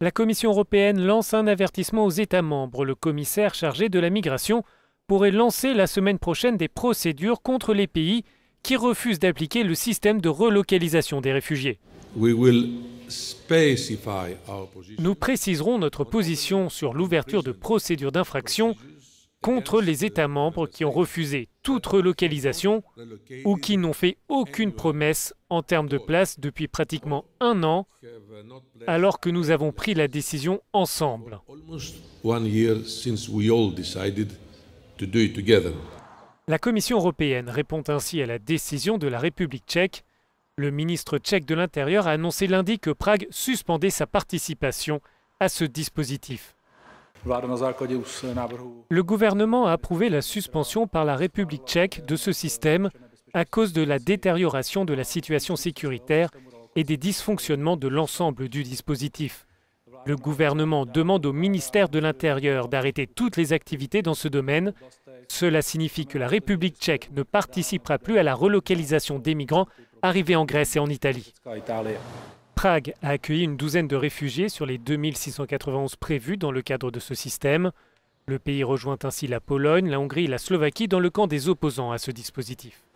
la Commission européenne lance un avertissement aux États membres. Le commissaire chargé de la migration pourrait lancer la semaine prochaine des procédures contre les pays qui refusent d'appliquer le système de relocalisation des réfugiés. Nous préciserons notre position sur l'ouverture de procédures d'infraction contre les États membres qui ont refusé toute relocalisation ou qui n'ont fait aucune promesse en termes de place depuis pratiquement un an, alors que nous avons pris la décision ensemble. La Commission européenne répond ainsi à la décision de la République tchèque. Le ministre tchèque de l'Intérieur a annoncé lundi que Prague suspendait sa participation à ce dispositif. Eh, Le gouvernement a approuvé la suspension par la République tchèque de ce système à cause de la détérioration de la situation sécuritaire et des dysfonctionnements de l'ensemble du dispositif. Le gouvernement demande au ministère de l'Intérieur d'arrêter toutes les activités dans ce domaine. Cela signifie que la République tchèque ne participera plus à la relocalisation des migrants arrivés en Grèce et en Italie. Prague a accueilli une douzaine de réfugiés sur les 2691 prévus dans le cadre de ce système. Le pays rejoint ainsi la Pologne, la Hongrie et la Slovaquie dans le camp des opposants à ce dispositif.